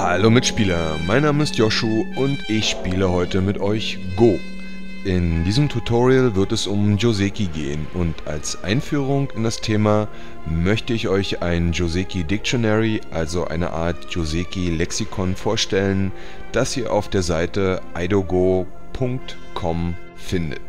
Hallo Mitspieler, mein Name ist Joshu und ich spiele heute mit euch Go. In diesem Tutorial wird es um Joseki gehen und als Einführung in das Thema möchte ich euch ein Joseki Dictionary, also eine Art Joseki Lexikon vorstellen, das ihr auf der Seite idogo.com findet.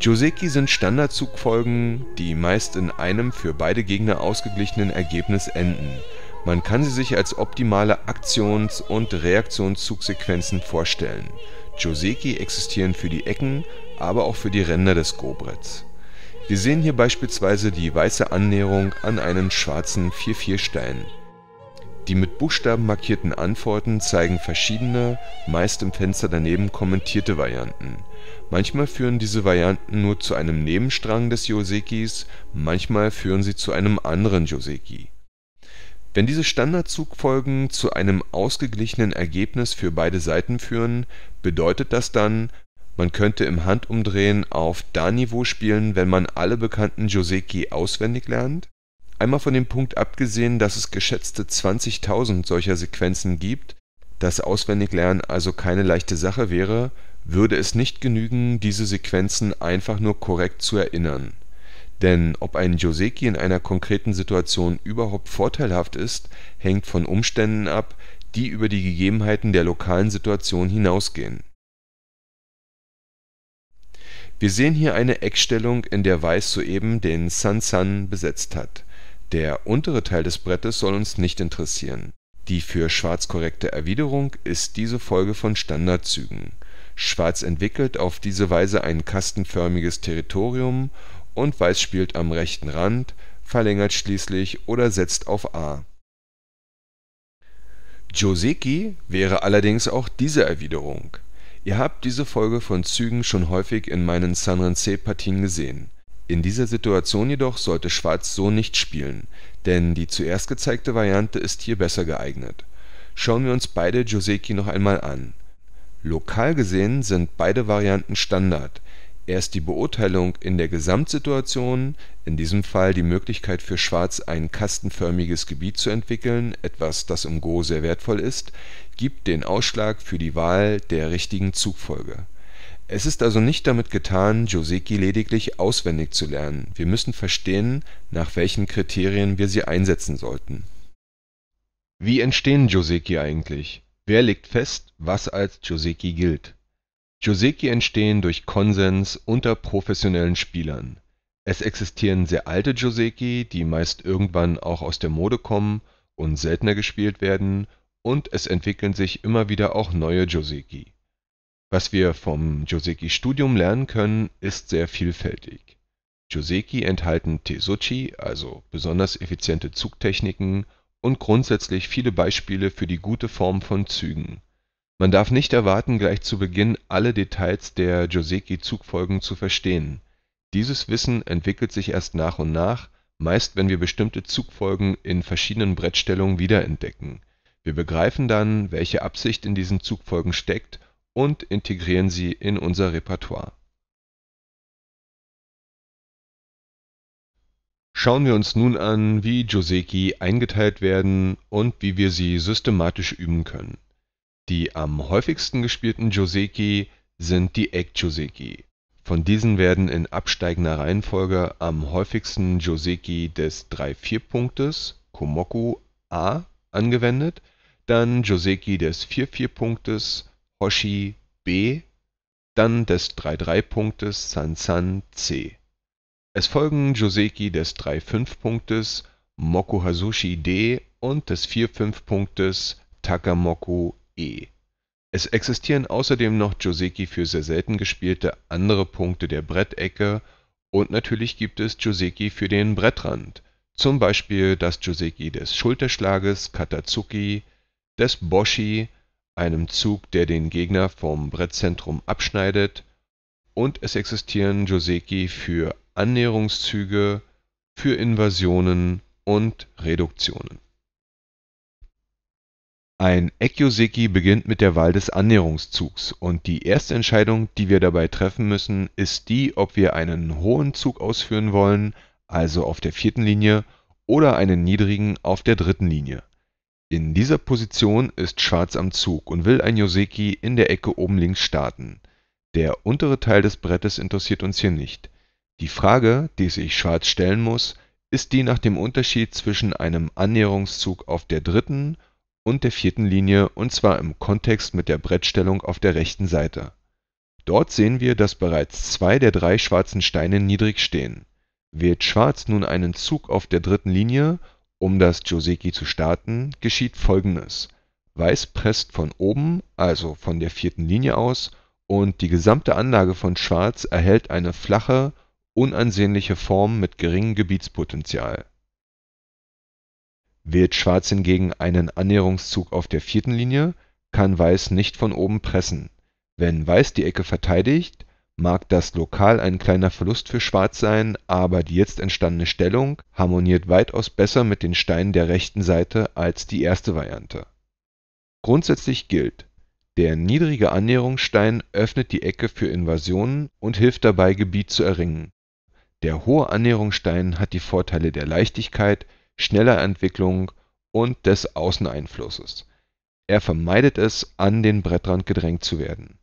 Joseki sind Standardzugfolgen, die meist in einem für beide Gegner ausgeglichenen Ergebnis enden – man kann sie sich als optimale Aktions und Reaktionszugsequenzen vorstellen. Joseki existieren für die Ecken, aber auch für die Ränder des go Wir sehen hier beispielsweise die weiße Annäherung an einen schwarzen 4-4-Stein. Die mit Buchstaben markierten Antworten zeigen verschiedene, meist im Fenster daneben kommentierte Varianten. Manchmal führen diese Varianten nur zu einem Nebenstrang des Josekis, manchmal führen sie zu einem anderen Joseki wenn diese Standardzugfolgen zu einem ausgeglichenen Ergebnis für beide Seiten führen, bedeutet das dann, man könnte im Handumdrehen auf Da-Niveau spielen, wenn man alle bekannten Joseki auswendig lernt? Einmal von dem Punkt abgesehen, dass es geschätzte 20.000 solcher Sequenzen gibt, dass Auswendiglernen also keine leichte Sache wäre, würde es nicht genügen, diese Sequenzen einfach nur korrekt zu erinnern denn ob ein Joseki in einer konkreten Situation überhaupt vorteilhaft ist, hängt von Umständen ab, die über die Gegebenheiten der lokalen Situation hinausgehen. Wir sehen hier eine Eckstellung, in der Weiß soeben den San-San besetzt hat. Der untere Teil des Brettes soll uns nicht interessieren. Die für Schwarz korrekte Erwiderung ist diese Folge von Standardzügen. Schwarz entwickelt auf diese Weise ein kastenförmiges Territorium und Weiß spielt am rechten Rand, verlängert schließlich oder setzt auf A. Joseki wäre allerdings auch diese Erwiderung. Ihr habt diese Folge von Zügen schon häufig in meinen Sanrense-Partien gesehen. In dieser Situation jedoch sollte Schwarz so nicht spielen, denn die zuerst gezeigte Variante ist hier besser geeignet. Schauen wir uns beide Joseki noch einmal an. Lokal gesehen sind beide Varianten Standard, erst die Beurteilung in der Gesamtsituation (in diesem Fall die Möglichkeit für Schwarz ein kastenförmiges Gebiet zu entwickeln, etwas, das im Go sehr wertvoll ist) gibt den Ausschlag für die Wahl der richtigen Zugfolge. Es ist also nicht damit getan, Joseki lediglich auswendig zu lernen, wir müssen verstehen, nach welchen Kriterien wir sie einsetzen sollten. Wie entstehen Joseki eigentlich? Wer legt fest, was als Joseki gilt Joseki entstehen durch Konsens unter professionellen Spielern. Es existieren sehr alte Joseki, die meist irgendwann auch aus der Mode kommen und seltener gespielt werden, und es entwickeln sich immer wieder auch neue Joseki. Was wir vom Joseki-Studium lernen können, ist sehr vielfältig. Joseki enthalten Tesochi, also besonders effiziente Zugtechniken, und grundsätzlich viele Beispiele für die gute Form von Zügen man darf nicht erwarten, gleich zu Beginn alle Details der Joseki-Zugfolgen zu verstehen. Dieses Wissen entwickelt sich erst nach und nach, meist wenn wir bestimmte Zugfolgen in verschiedenen Brettstellungen wiederentdecken. Wir begreifen dann, welche Absicht in diesen Zugfolgen steckt und integrieren sie in unser Repertoire. Schauen wir uns nun an, wie Joseki eingeteilt werden und wie wir sie systematisch üben können die am häufigsten gespielten Joseki sind die Eck-Jōseki. Von diesen werden in absteigender Reihenfolge am häufigsten Joseki des 3/4-Punktes (Komoku-A) angewendet, dann Joseki des 4/4-Punktes (Hoshi B), dann des 3/3-Punktes (Sansan C). Es folgen Joseki des 3/5-Punktes Mokuhazushi D) und des 4/5-Punktes (Takamoku E. Es existieren außerdem noch Joseki für sehr selten gespielte andere Punkte der Brettecke und natürlich gibt es Joseki für den Brettrand, zum Beispiel das Joseki des Schulterschlages Katatsuki, des Boshi, einem Zug, der den Gegner vom Brettzentrum abschneidet, und es existieren Joseki für Annäherungszüge, für Invasionen und Reduktionen ein Ekkyōseki beginnt mit der Wahl des Annäherungszugs, und die erste Entscheidung, die wir dabei treffen müssen, ist die, ob wir einen hohen Zug ausführen wollen (also auf der vierten Linie) oder einen niedrigen auf der dritten Linie. In dieser Position ist Schwarz am Zug und will ein Jōseki in der Ecke oben links starten. Der untere Teil des Brettes interessiert uns hier nicht. Die Frage, die sich Schwarz stellen muss, ist die nach dem Unterschied zwischen einem Annäherungszug auf der dritten und der vierten Linie und zwar im Kontext mit der Brettstellung auf der rechten Seite. Dort sehen wir, dass bereits zwei der drei schwarzen Steine niedrig stehen. Wählt Schwarz nun einen Zug auf der dritten Linie, um das Joseki zu starten, geschieht folgendes: Weiß presst von oben, also von der vierten Linie aus, und die gesamte Anlage von Schwarz erhält eine flache, unansehnliche Form mit geringem Gebietspotenzial Wählt Schwarz hingegen einen Annäherungszug auf der vierten Linie, kann Weiß nicht von oben pressen. Wenn Weiß die Ecke verteidigt, mag das lokal ein kleiner Verlust für Schwarz sein, aber die jetzt entstandene Stellung harmoniert weitaus besser mit den Steinen der rechten Seite als die erste Variante. Grundsätzlich gilt: Der niedrige Annäherungsstein öffnet die Ecke für Invasionen und hilft dabei, Gebiet zu erringen. Der hohe Annäherungsstein hat die Vorteile der Leichtigkeit schneller Entwicklung und des Außeneinflusses. Er vermeidet es, an den Brettrand gedrängt zu werden.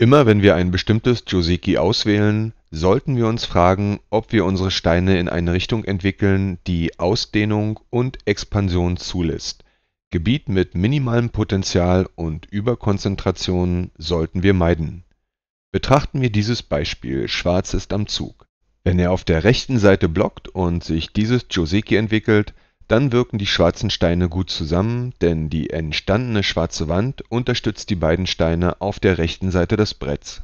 Immer wenn wir ein bestimmtes Joseki auswählen, sollten wir uns fragen, ob wir unsere Steine in eine Richtung entwickeln, die Ausdehnung und Expansion zulässt. Gebiet mit minimalem Potenzial und Überkonzentration sollten wir meiden. Betrachten wir dieses Beispiel Schwarz ist am Zug. Wenn er auf der rechten Seite blockt und sich dieses Joseki entwickelt, dann wirken die schwarzen Steine gut zusammen, denn die entstandene schwarze Wand unterstützt die beiden Steine auf der rechten Seite des Bretts.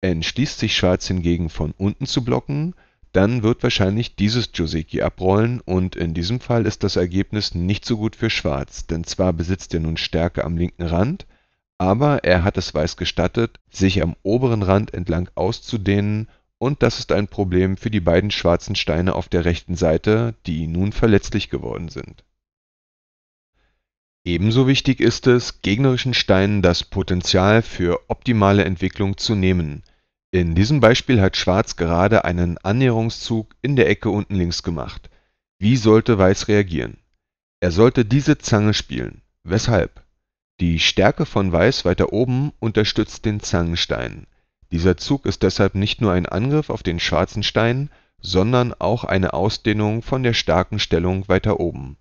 Entschließt sich Schwarz hingegen von unten zu blocken, dann wird wahrscheinlich dieses Joseki abrollen und in diesem Fall ist das Ergebnis nicht so gut für Schwarz, denn zwar besitzt er nun Stärke am linken Rand, aber er hat es Weiß gestattet, sich am oberen Rand entlang auszudehnen und das ist ein Problem für die beiden schwarzen Steine auf der rechten Seite, die nun verletzlich geworden sind. Ebenso wichtig ist es, gegnerischen Steinen das Potenzial für optimale Entwicklung zu nehmen. In diesem Beispiel hat Schwarz gerade einen Annäherungszug in der Ecke unten links gemacht. Wie sollte Weiß reagieren? Er sollte diese Zange spielen. Weshalb? Die Stärke von Weiß weiter oben unterstützt den Zangenstein. Dieser Zug ist deshalb nicht nur ein Angriff auf den schwarzen Stein, sondern auch eine Ausdehnung von der starken Stellung weiter oben.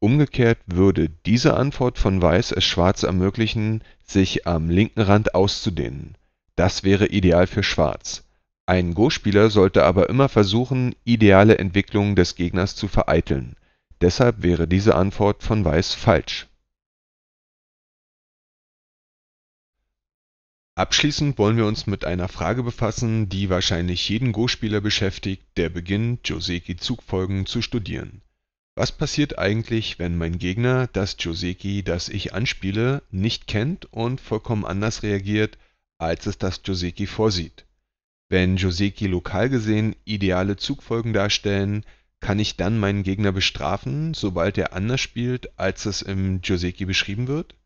Umgekehrt würde diese Antwort von Weiß es Schwarz ermöglichen, sich am linken Rand auszudehnen. Das wäre ideal für Schwarz. Ein Go-Spieler sollte aber immer versuchen, ideale Entwicklungen des Gegners zu vereiteln. Deshalb wäre diese Antwort von Weiß falsch Abschließend wollen wir uns mit einer Frage befassen, die wahrscheinlich jeden Go-Spieler beschäftigt, der beginnt, Joseki-Zugfolgen zu studieren. Was passiert eigentlich, wenn mein Gegner das Joseki, das ich anspiele, nicht kennt und vollkommen anders reagiert, als es das Joseki vorsieht? Wenn Joseki lokal gesehen ideale Zugfolgen darstellen, kann ich dann meinen Gegner bestrafen, sobald er anders spielt, als es im Joseki beschrieben wird?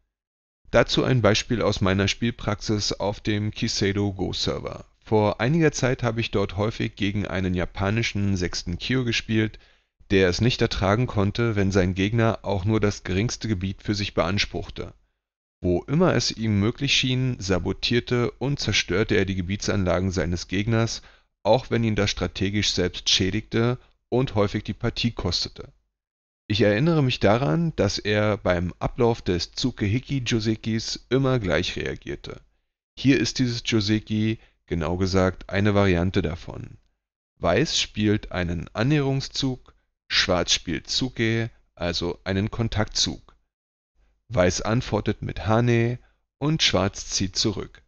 Dazu ein Beispiel aus meiner Spielpraxis auf dem Kisedo Go Server. Vor einiger Zeit habe ich dort häufig gegen einen japanischen sechsten Kyo gespielt, der es nicht ertragen konnte, wenn sein Gegner auch nur das geringste Gebiet für sich beanspruchte. Wo immer es ihm möglich schien, sabotierte und zerstörte er die Gebietsanlagen seines Gegners, auch wenn ihn das strategisch selbst schädigte und häufig die Partie kostete ich erinnere mich daran, dass er beim Ablauf des Tsukehiki-Josekis immer gleich reagierte. Hier ist dieses Joseki, genau gesagt, eine Variante davon. Weiß spielt einen Annäherungszug, Schwarz spielt Tsuke, also einen Kontaktzug. Weiß antwortet mit Hane und Schwarz zieht zurück.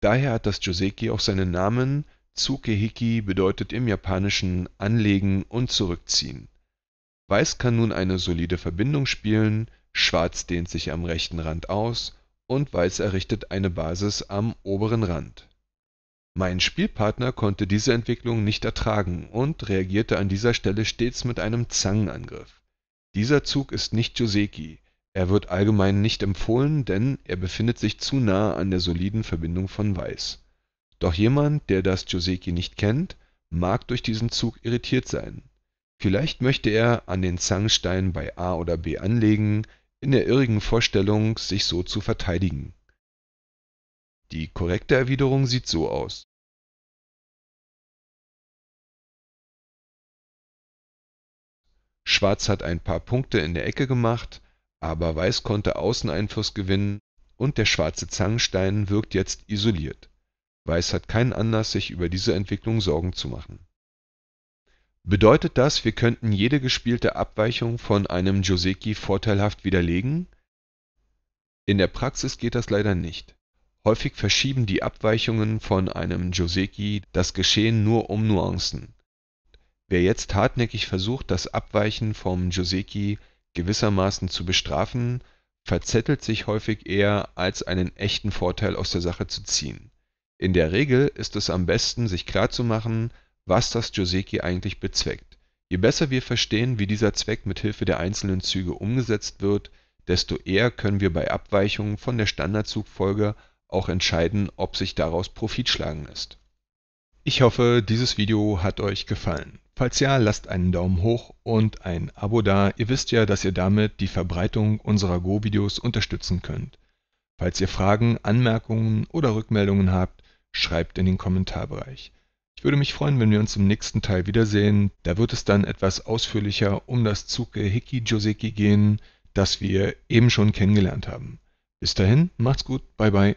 Daher hat das Joseki auch seinen Namen. Tsukehiki bedeutet im Japanischen anlegen und zurückziehen. Weiß kann nun eine solide Verbindung spielen, Schwarz dehnt sich am rechten Rand aus und Weiß errichtet eine Basis am oberen Rand. Mein Spielpartner konnte diese Entwicklung nicht ertragen und reagierte an dieser Stelle stets mit einem Zangenangriff. Dieser Zug ist nicht Joseki, er wird allgemein nicht empfohlen, denn er befindet sich zu nahe an der soliden Verbindung von Weiß. Doch jemand, der das Joseki nicht kennt, mag durch diesen Zug irritiert sein Vielleicht möchte er an den Zankstein bei A oder B anlegen, in der irrigen Vorstellung, sich so zu verteidigen. Die korrekte Erwiderung sieht so aus Schwarz hat ein paar Punkte in der Ecke gemacht, aber Weiß konnte Außeneinfluss gewinnen und der schwarze Zankstein wirkt jetzt isoliert. Weiß hat keinen Anlass, sich über diese Entwicklung Sorgen zu machen Bedeutet das, wir könnten jede gespielte Abweichung von einem Joseki vorteilhaft widerlegen? In der Praxis geht das leider nicht. Häufig verschieben die Abweichungen von einem Joseki das Geschehen nur um Nuancen. Wer jetzt hartnäckig versucht, das Abweichen vom Joseki gewissermaßen zu bestrafen, verzettelt sich häufig eher, als einen echten Vorteil aus der Sache zu ziehen. In der Regel ist es am besten, sich klarzumachen was das Joseki eigentlich bezweckt. Je besser wir verstehen, wie dieser Zweck mit Hilfe der einzelnen Züge umgesetzt wird, desto eher können wir bei Abweichungen von der Standardzugfolge auch entscheiden, ob sich daraus Profit schlagen lässt. Ich hoffe, dieses Video hat euch gefallen. Falls ja, lasst einen Daumen hoch und ein Abo da. Ihr wisst ja, dass ihr damit die Verbreitung unserer Go-Videos unterstützen könnt. Falls ihr Fragen, Anmerkungen oder Rückmeldungen habt, schreibt in den Kommentarbereich. Ich würde mich freuen, wenn wir uns im nächsten Teil wiedersehen. Da wird es dann etwas ausführlicher um das Zuke Hiki-Joseki gehen, das wir eben schon kennengelernt haben. Bis dahin, macht's gut, bye bye.